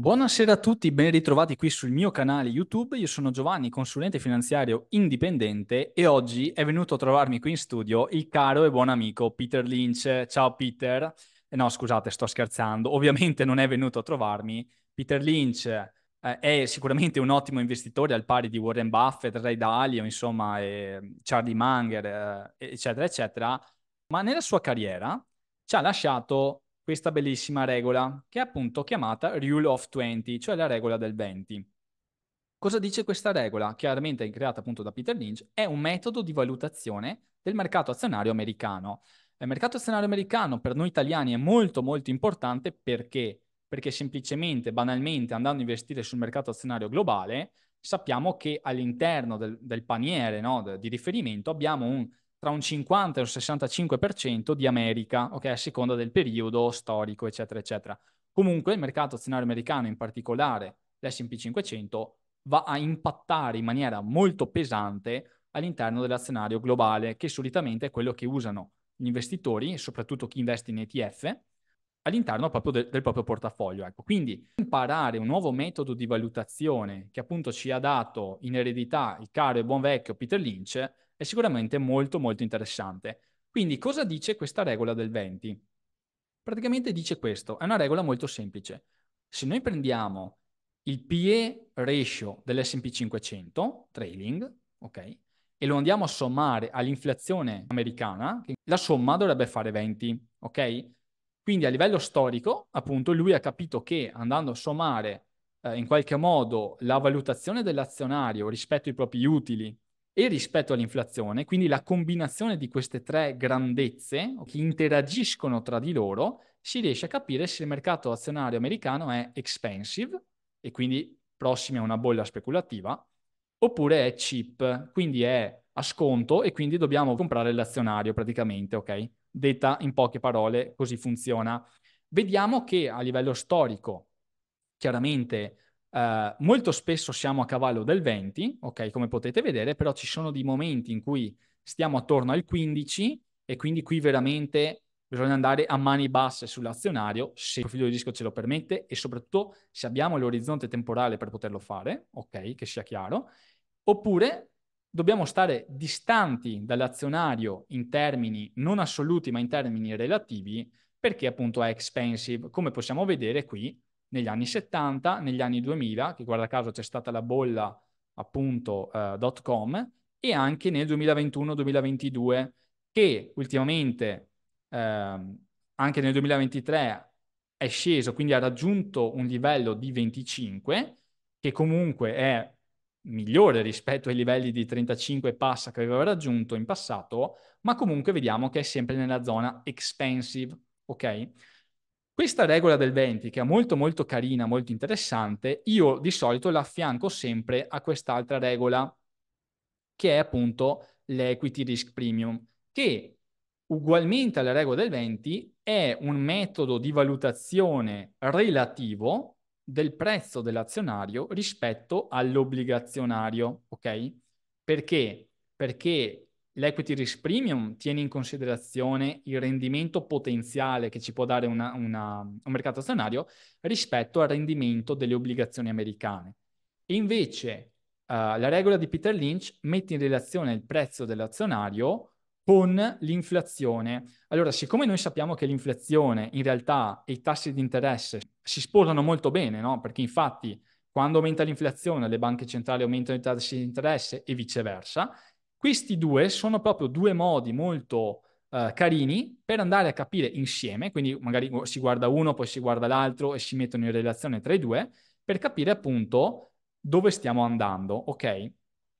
Buonasera a tutti, ben ritrovati qui sul mio canale YouTube. Io sono Giovanni, consulente finanziario indipendente e oggi è venuto a trovarmi qui in studio il caro e buon amico Peter Lynch. Ciao Peter. Eh, no, scusate, sto scherzando. Ovviamente non è venuto a trovarmi. Peter Lynch eh, è sicuramente un ottimo investitore al pari di Warren Buffett, Ray Dalio, insomma, eh, Charlie Munger, eh, eccetera, eccetera. Ma nella sua carriera ci ha lasciato questa bellissima regola, che è appunto chiamata Rule of 20, cioè la regola del 20. Cosa dice questa regola? Chiaramente creata appunto da Peter Lynch, è un metodo di valutazione del mercato azionario americano. Il mercato azionario americano per noi italiani è molto molto importante perché? Perché semplicemente, banalmente, andando a investire sul mercato azionario globale, sappiamo che all'interno del, del paniere no, di riferimento abbiamo un tra un 50 e un 65% di America, ok, a seconda del periodo storico, eccetera, eccetera. Comunque il mercato azionario americano, in particolare l'S&P 500, va a impattare in maniera molto pesante all'interno dell'azionario globale, che solitamente è quello che usano gli investitori, soprattutto chi investe in ETF, all'interno proprio de- del proprio portafoglio. Ecco. Quindi imparare un nuovo metodo di valutazione che appunto ci ha dato in eredità il caro e buon vecchio Peter Lynch è sicuramente molto molto interessante. Quindi cosa dice questa regola del 20? Praticamente dice questo, è una regola molto semplice. Se noi prendiamo il PE ratio dell'S&P 500, trailing, ok? E lo andiamo a sommare all'inflazione americana, la somma dovrebbe fare 20, ok? Quindi a livello storico, appunto, lui ha capito che andando a sommare eh, in qualche modo la valutazione dell'azionario rispetto ai propri utili e rispetto all'inflazione, quindi la combinazione di queste tre grandezze che interagiscono tra di loro, si riesce a capire se il mercato azionario americano è expensive e quindi prossimo a una bolla speculativa, oppure è cheap, quindi è a sconto e quindi dobbiamo comprare l'azionario praticamente, ok? Detta in poche parole, così funziona. Vediamo che a livello storico, chiaramente eh, molto spesso siamo a cavallo del 20, ok, come potete vedere, però ci sono dei momenti in cui stiamo attorno al 15 e quindi qui veramente bisogna andare a mani basse sull'azionario se il profilo di rischio ce lo permette e soprattutto se abbiamo l'orizzonte temporale per poterlo fare, ok, che sia chiaro, oppure dobbiamo stare distanti dall'azionario in termini non assoluti ma in termini relativi perché appunto è expensive, come possiamo vedere qui negli anni 70, negli anni 2000, che guarda caso c'è stata la bolla appunto eh, dot com, e anche nel 2021-2022 che ultimamente eh, anche nel 2023 è sceso, quindi ha raggiunto un livello di 25 che comunque è migliore rispetto ai livelli di 35 passa che aveva raggiunto in passato, ma comunque vediamo che è sempre nella zona expensive, ok? Questa regola del 20, che è molto molto carina, molto interessante, io di solito la affianco sempre a quest'altra regola, che è appunto l'equity risk premium, che ugualmente alla regola del 20 è un metodo di valutazione relativo del prezzo dell'azionario rispetto all'obbligazionario, ok? Perché? Perché l'equity risk premium tiene in considerazione il rendimento potenziale che ci può dare una, una, un mercato azionario rispetto al rendimento delle obbligazioni americane. E invece uh, la regola di Peter Lynch mette in relazione il prezzo dell'azionario con l'inflazione. Allora, siccome noi sappiamo che l'inflazione in realtà e i tassi di interesse si sposano molto bene, no? Perché infatti quando aumenta l'inflazione le banche centrali aumentano i tassi di interesse e viceversa, questi due sono proprio due modi molto eh, carini per andare a capire insieme, quindi magari si guarda uno, poi si guarda l'altro e si mettono in relazione tra i due per capire appunto dove stiamo andando, ok?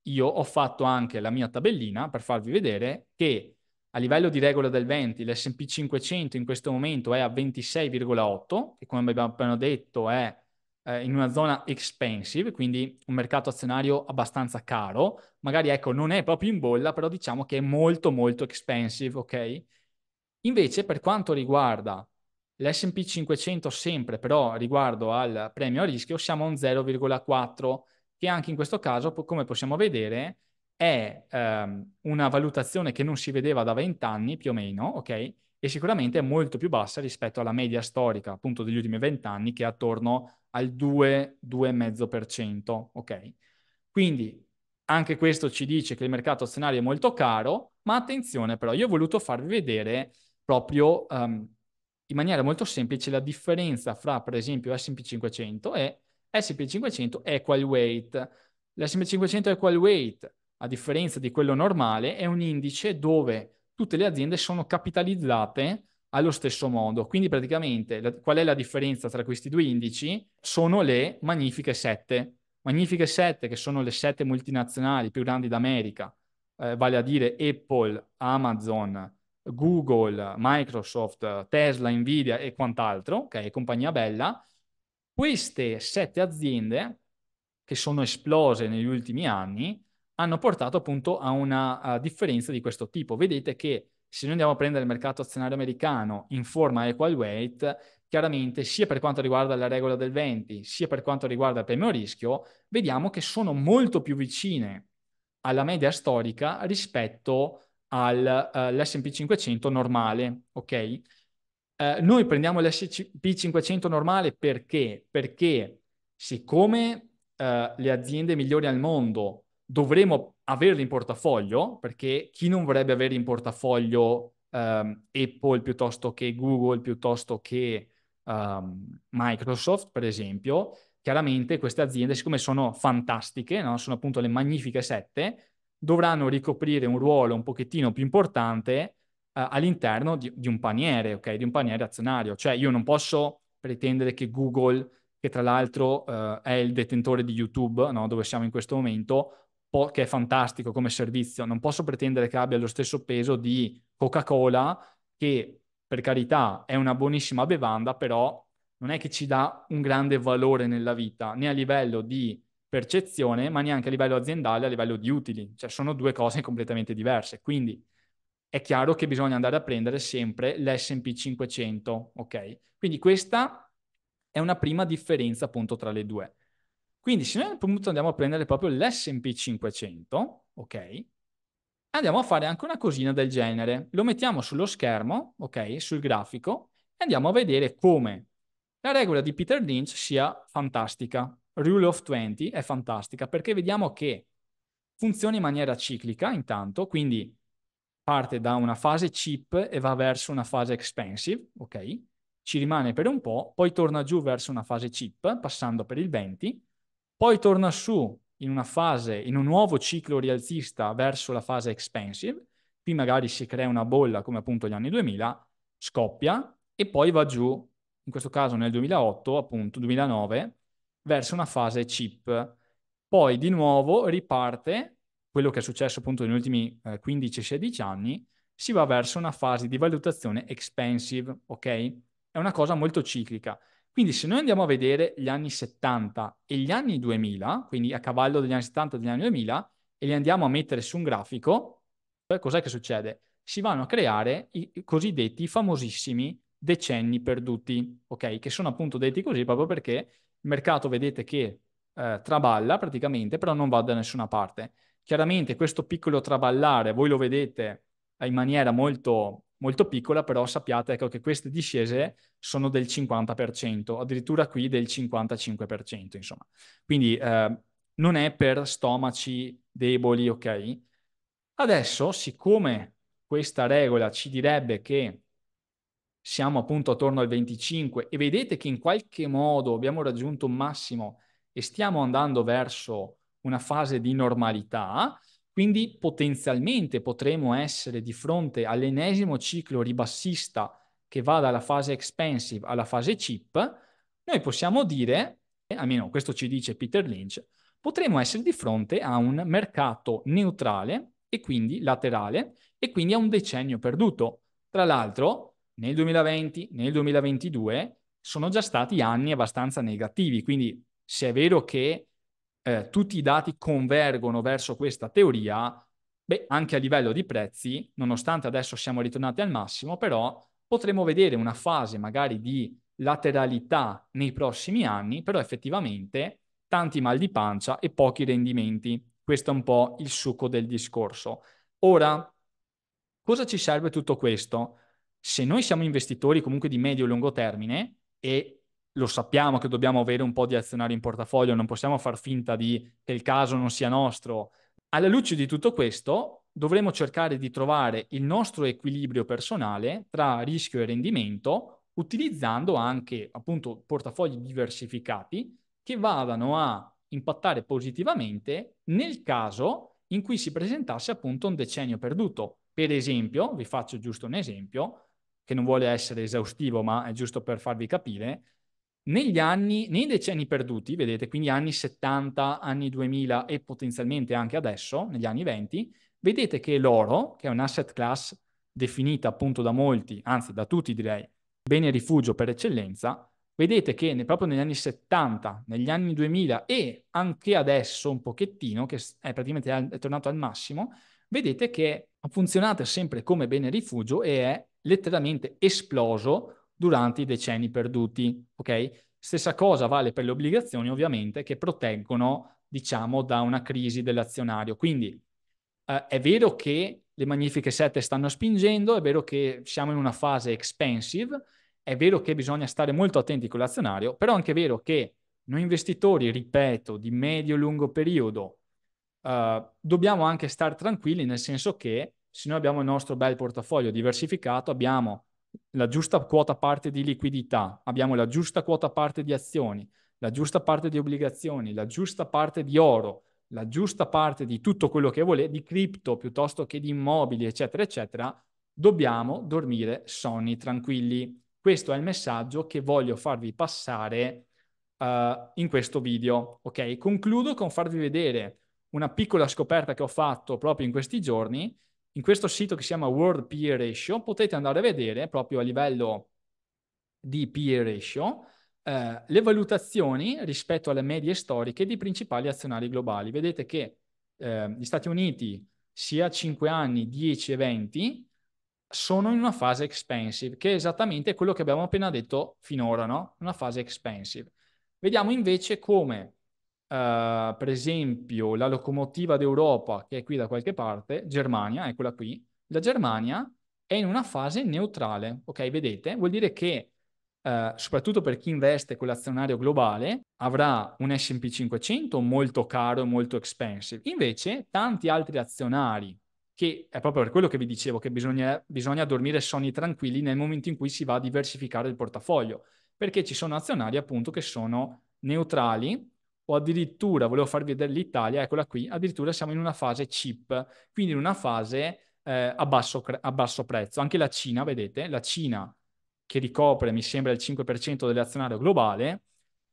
io ho fatto anche la mia tabellina per farvi vedere che a livello di regola del 20 l'S&P 500 in questo momento è a 26,8 che come abbiamo appena detto è eh, in una zona expensive, quindi un mercato azionario abbastanza caro, magari ecco non è proprio in bolla, però diciamo che è molto molto expensive, ok? Invece per quanto riguarda l'S&P 500 sempre però riguardo al premio a rischio siamo a un 0,4 che anche in questo caso, come possiamo vedere, è ehm, una valutazione che non si vedeva da vent'anni più o meno, ok? E sicuramente è molto più bassa rispetto alla media storica, appunto, degli ultimi vent'anni, che è attorno al 2-2,5%, ok? Quindi anche questo ci dice che il mercato azionario è molto caro, ma attenzione però, io ho voluto farvi vedere proprio ehm, in maniera molto semplice la differenza fra, per esempio, S&P 500 e SP500 equal weight. L'SP500 equal weight, a differenza di quello normale, è un indice dove tutte le aziende sono capitalizzate allo stesso modo. Quindi praticamente la, qual è la differenza tra questi due indici? Sono le magnifiche 7. Magnifiche 7 che sono le 7 multinazionali più grandi d'America, eh, vale a dire Apple, Amazon, Google, Microsoft, Tesla, Nvidia e quant'altro, ok, compagnia bella, queste sette aziende che sono esplose negli ultimi anni hanno portato appunto a una a differenza di questo tipo. Vedete che se noi andiamo a prendere il mercato azionario americano in forma equal weight, chiaramente sia per quanto riguarda la regola del 20, sia per quanto riguarda il premio rischio, vediamo che sono molto più vicine alla media storica rispetto all'S&P uh, 500 normale, ok? Eh, noi prendiamo l'SP500 normale perché? Perché siccome eh, le aziende migliori al mondo dovremo averle in portafoglio, perché chi non vorrebbe avere in portafoglio um, Apple piuttosto che Google, piuttosto che um, Microsoft, per esempio, chiaramente queste aziende, siccome sono fantastiche, no? sono appunto le magnifiche sette, dovranno ricoprire un ruolo un pochettino più importante eh, all'interno di, di, un paniere, ok? Di un paniere azionario. Cioè io non posso pretendere che Google, che tra l'altro eh, è il detentore di YouTube, no? dove siamo in questo momento, po- che è fantastico come servizio, non posso pretendere che abbia lo stesso peso di Coca-Cola, che per carità è una buonissima bevanda, però non è che ci dà un grande valore nella vita, né a livello di percezione, ma neanche a livello aziendale, a livello di utili. Cioè sono due cose completamente diverse. Quindi è chiaro che bisogna andare a prendere sempre l'SP 500, ok? Quindi questa è una prima differenza appunto tra le due. Quindi se noi appunto andiamo a prendere proprio l'SP 500, ok? Andiamo a fare anche una cosina del genere. Lo mettiamo sullo schermo, ok? Sul grafico e andiamo a vedere come la regola di Peter Lynch sia fantastica. Rule of 20 è fantastica perché vediamo che funziona in maniera ciclica intanto, quindi parte da una fase cheap e va verso una fase expensive, ok? Ci rimane per un po', poi torna giù verso una fase cheap, passando per il 20, poi torna su in una fase, in un nuovo ciclo rialzista verso la fase expensive, qui magari si crea una bolla come appunto gli anni 2000, scoppia e poi va giù, in questo caso nel 2008, appunto 2009, verso una fase cheap. Poi di nuovo riparte quello che è successo appunto negli ultimi eh, 15-16 anni, si va verso una fase di valutazione expensive, ok? È una cosa molto ciclica. Quindi se noi andiamo a vedere gli anni 70 e gli anni 2000, quindi a cavallo degli anni 70 e degli anni 2000, e li andiamo a mettere su un grafico, eh, cos'è che succede? Si vanno a creare i cosiddetti famosissimi decenni perduti, ok? Che sono appunto detti così proprio perché il mercato vedete che eh, traballa praticamente, però non va da nessuna parte. Chiaramente questo piccolo traballare, voi lo vedete in maniera molto, molto piccola, però sappiate ecco, che queste discese sono del 50%, addirittura qui del 55%, insomma. Quindi eh, non è per stomaci deboli, ok? Adesso, siccome questa regola ci direbbe che siamo appunto attorno al 25 e vedete che in qualche modo abbiamo raggiunto un massimo e stiamo andando verso una fase di normalità, quindi potenzialmente potremo essere di fronte all'ennesimo ciclo ribassista che va dalla fase expensive alla fase chip, noi possiamo dire, almeno questo ci dice Peter Lynch, potremo essere di fronte a un mercato neutrale e quindi laterale e quindi a un decennio perduto. Tra l'altro, nel 2020, nel 2022 sono già stati anni abbastanza negativi, quindi se è vero che eh, tutti i dati convergono verso questa teoria, beh, anche a livello di prezzi, nonostante adesso siamo ritornati al massimo, però potremo vedere una fase magari di lateralità nei prossimi anni, però effettivamente tanti mal di pancia e pochi rendimenti. Questo è un po' il succo del discorso. Ora, cosa ci serve tutto questo? Se noi siamo investitori comunque di medio e lungo termine e lo sappiamo che dobbiamo avere un po' di azionari in portafoglio, non possiamo far finta di, che il caso non sia nostro. Alla luce di tutto questo, dovremo cercare di trovare il nostro equilibrio personale tra rischio e rendimento, utilizzando anche appunto portafogli diversificati che vadano a impattare positivamente nel caso in cui si presentasse appunto un decennio perduto. Per esempio, vi faccio giusto un esempio che non vuole essere esaustivo, ma è giusto per farvi capire, negli anni, nei decenni perduti, vedete, quindi anni 70, anni 2000 e potenzialmente anche adesso, negli anni 20, vedete che l'oro, che è un asset class definita appunto da molti, anzi da tutti direi, bene rifugio per eccellenza, vedete che ne, proprio negli anni 70, negli anni 2000 e anche adesso un pochettino, che è praticamente al, è tornato al massimo, vedete che ha funzionato sempre come bene rifugio e è letteralmente esploso durante i decenni perduti, ok? Stessa cosa vale per le obbligazioni, ovviamente, che proteggono, diciamo, da una crisi dell'azionario. Quindi eh, è vero che le magnifiche sette stanno spingendo, è vero che siamo in una fase expensive, è vero che bisogna stare molto attenti con l'azionario, però è anche vero che noi investitori, ripeto, di medio-lungo periodo, eh, dobbiamo anche stare tranquilli nel senso che se noi abbiamo il nostro bel portafoglio diversificato, abbiamo la giusta quota parte di liquidità, abbiamo la giusta quota parte di azioni, la giusta parte di obbligazioni, la giusta parte di oro, la giusta parte di tutto quello che volete, di cripto piuttosto che di immobili, eccetera, eccetera, dobbiamo dormire sonni tranquilli. Questo è il messaggio che voglio farvi passare uh, in questo video. Ok, concludo con farvi vedere una piccola scoperta che ho fatto proprio in questi giorni in questo sito che si chiama World Peer Ratio potete andare a vedere proprio a livello di peer ratio eh, le valutazioni rispetto alle medie storiche dei principali azionari globali. Vedete che eh, gli Stati Uniti sia a 5 anni, 10 e 20 sono in una fase expensive, che è esattamente quello che abbiamo appena detto finora, no? Una fase expensive. Vediamo invece come Uh, per esempio, la locomotiva d'Europa, che è qui da qualche parte, Germania, eccola qui, la Germania è in una fase neutrale, ok? Vedete? Vuol dire che, uh, soprattutto per chi investe con l'azionario globale, avrà un S&P 500 molto caro e molto expensive. Invece, tanti altri azionari, che è proprio per quello che vi dicevo, che bisogna, bisogna dormire sonni tranquilli nel momento in cui si va a diversificare il portafoglio, perché ci sono azionari appunto che sono neutrali, o addirittura volevo farvi vedere l'Italia, eccola qui, addirittura siamo in una fase chip, quindi in una fase eh, a, basso, a basso prezzo. Anche la Cina, vedete, la Cina che ricopre, mi sembra, il 5% dell'azionario globale,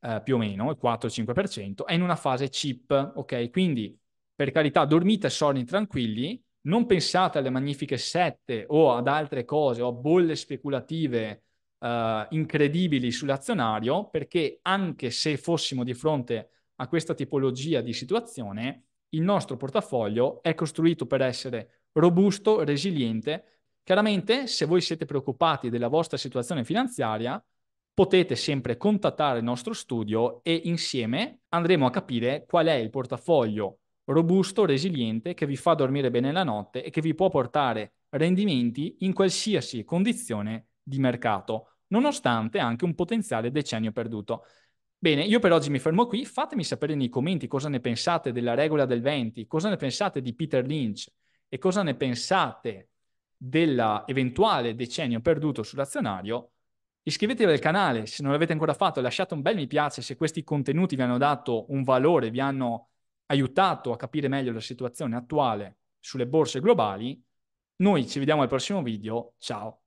eh, più o meno, il 4-5%, è in una fase chip, ok? Quindi, per carità, dormite sonni tranquilli, non pensate alle magnifiche sette o ad altre cose o a bolle speculative eh, incredibili sull'azionario, perché anche se fossimo di fronte a a questa tipologia di situazione, il nostro portafoglio è costruito per essere robusto, resiliente. Chiaramente, se voi siete preoccupati della vostra situazione finanziaria, potete sempre contattare il nostro studio e insieme andremo a capire qual è il portafoglio robusto, resiliente, che vi fa dormire bene la notte e che vi può portare rendimenti in qualsiasi condizione di mercato, nonostante anche un potenziale decennio perduto. Bene, io per oggi mi fermo qui. Fatemi sapere nei commenti cosa ne pensate della regola del 20, cosa ne pensate di Peter Lynch e cosa ne pensate dell'eventuale decennio perduto sull'azionario. Iscrivetevi al canale se non l'avete ancora fatto, lasciate un bel mi piace se questi contenuti vi hanno dato un valore, vi hanno aiutato a capire meglio la situazione attuale sulle borse globali. Noi ci vediamo al prossimo video. Ciao!